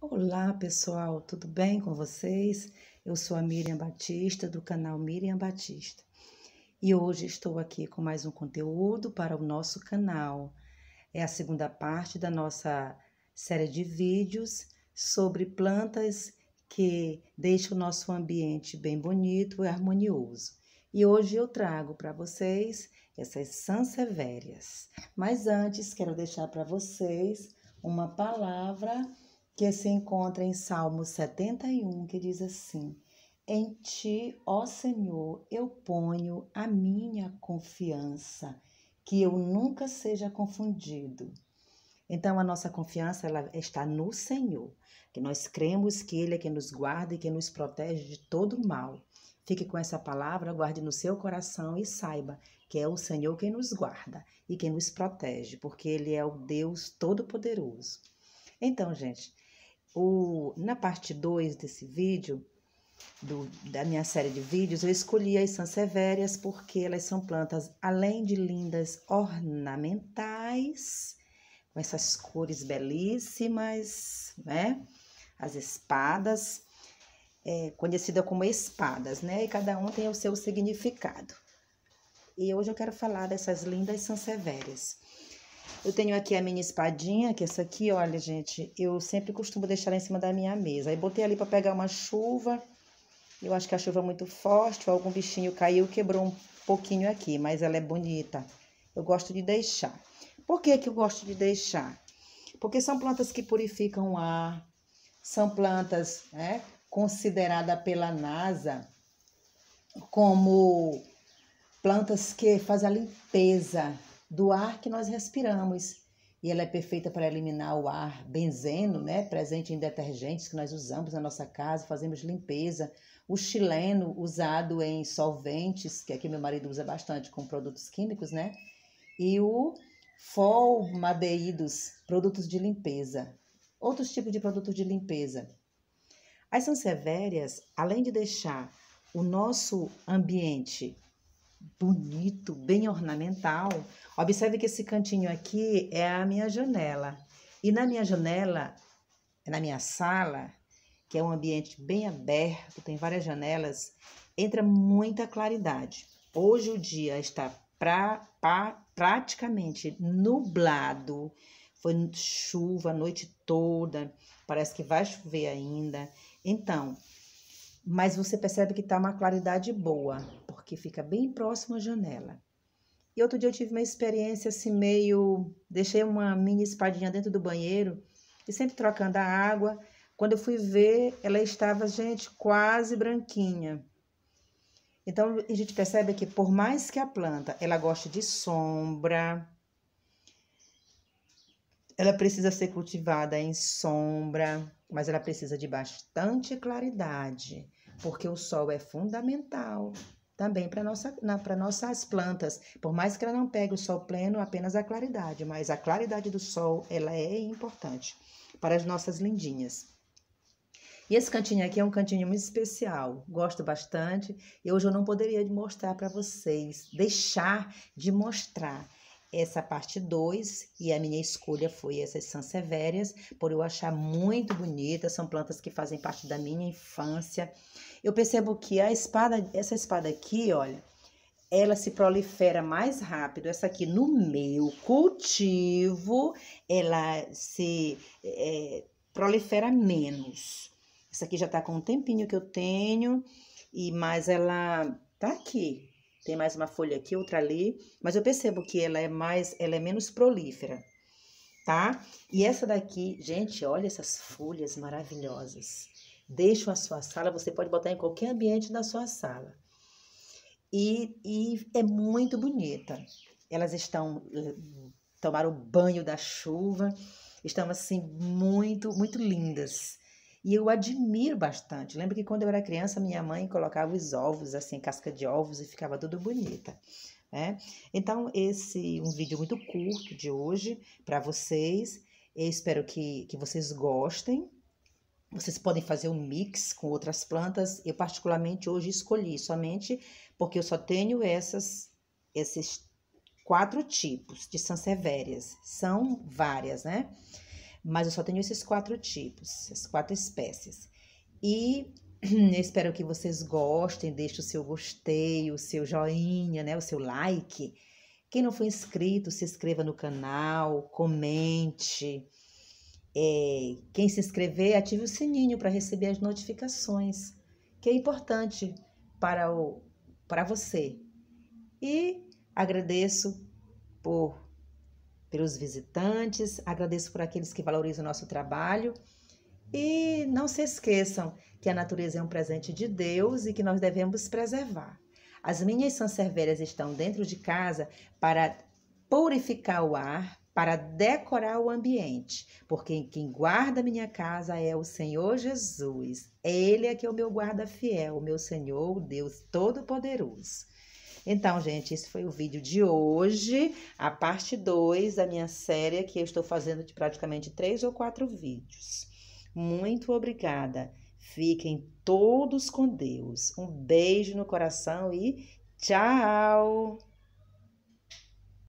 Olá pessoal, tudo bem com vocês? Eu sou a Miriam Batista do canal Miriam Batista e hoje estou aqui com mais um conteúdo para o nosso canal. É a segunda parte da nossa série de vídeos sobre plantas que deixam o nosso ambiente bem bonito e harmonioso. E hoje eu trago para vocês essas sansevérias. Mas antes, quero deixar para vocês uma palavra que se encontra em Salmo 71, que diz assim: Em ti, ó Senhor, eu ponho a minha confiança, que eu nunca seja confundido. Então a nossa confiança ela está no Senhor, que nós cremos que ele é quem nos guarda e que nos protege de todo mal. Fique com essa palavra, guarde no seu coração e saiba que é o Senhor quem nos guarda e quem nos protege, porque ele é o Deus todo poderoso. Então, gente, o, na parte 2 desse vídeo, do, da minha série de vídeos, eu escolhi as sanseverias porque elas são plantas, além de lindas, ornamentais, com essas cores belíssimas, né? As espadas, é, conhecida como espadas, né? E cada um tem o seu significado. E hoje eu quero falar dessas lindas sanseverias. Eu tenho aqui a minha espadinha, que essa aqui, olha, gente, eu sempre costumo deixar ela em cima da minha mesa. Aí botei ali para pegar uma chuva. Eu acho que a chuva é muito forte, ou algum bichinho caiu, quebrou um pouquinho aqui, mas ela é bonita. Eu gosto de deixar. Por que que eu gosto de deixar? Porque são plantas que purificam o ar, são plantas, né, considerada pela NASA como plantas que fazem a limpeza do ar que nós respiramos. E ela é perfeita para eliminar o ar benzeno, né, presente em detergentes que nós usamos na nossa casa, fazemos limpeza. O chileno, usado em solventes, que aqui meu marido usa bastante com produtos químicos, né? E o folmadeídos, produtos de limpeza. Outros tipos de produtos de limpeza. As sansevérias, além de deixar o nosso ambiente bonito, bem ornamental. Observe que esse cantinho aqui é a minha janela. E na minha janela, na minha sala, que é um ambiente bem aberto, tem várias janelas, entra muita claridade. Hoje o dia está pra, pra, praticamente nublado, foi chuva a noite toda, parece que vai chover ainda. Então, mas você percebe que está uma claridade boa, porque fica bem próximo à janela. E outro dia eu tive uma experiência assim meio, deixei uma mini espadinha dentro do banheiro e sempre trocando a água, quando eu fui ver, ela estava, gente, quase branquinha. Então, a gente percebe que por mais que a planta, ela goste de sombra, ela precisa ser cultivada em sombra, mas ela precisa de bastante claridade porque o sol é fundamental também para nossa, para nossas plantas. Por mais que ela não pegue o sol pleno, apenas a claridade, mas a claridade do sol ela é importante para as nossas lindinhas. E esse cantinho aqui é um cantinho muito especial, gosto bastante. E hoje eu não poderia mostrar para vocês, deixar de mostrar essa parte 2 e a minha escolha foi essas sansevérias, por eu achar muito bonita, são plantas que fazem parte da minha infância. Eu percebo que a espada, essa espada aqui, olha, ela se prolifera mais rápido. Essa aqui, no meu cultivo, ela se é, prolifera menos. Essa aqui já tá com um tempinho que eu tenho, e mas ela tá aqui, tem mais uma folha aqui, outra ali, mas eu percebo que ela é mais, ela é menos prolífera, tá? E essa daqui, gente, olha essas folhas maravilhosas. Deixam a sua sala, você pode botar em qualquer ambiente da sua sala. E, e é muito bonita. Elas estão eh, tomaram banho da chuva, estão assim muito, muito lindas. E eu admiro bastante. Lembro que quando eu era criança, minha mãe colocava os ovos, assim, casca de ovos, e ficava tudo bonita. Né? Então, esse é um vídeo muito curto de hoje para vocês. Eu espero que, que vocês gostem. Vocês podem fazer um mix com outras plantas. Eu, particularmente, hoje escolhi somente porque eu só tenho essas, esses quatro tipos de sanseverias. São várias, né? Mas eu só tenho esses quatro tipos, essas quatro espécies. E espero que vocês gostem, deixe o seu gostei, o seu joinha, né, o seu like. Quem não for inscrito, se inscreva no canal, comente. É, quem se inscrever, ative o sininho para receber as notificações, que é importante para, o, para você. E agradeço por pelos visitantes, agradeço por aqueles que valorizam o nosso trabalho. E não se esqueçam que a natureza é um presente de Deus e que nós devemos preservar. As minhas sancervelhas estão dentro de casa para purificar o ar, para decorar o ambiente, porque quem guarda minha casa é o Senhor Jesus. Ele é que é o meu guarda fiel, o meu Senhor, Deus Todo-Poderoso. Então, gente, esse foi o vídeo de hoje, a parte 2 da minha série, que eu estou fazendo de praticamente três ou quatro vídeos. Muito obrigada. Fiquem todos com Deus. Um beijo no coração e tchau!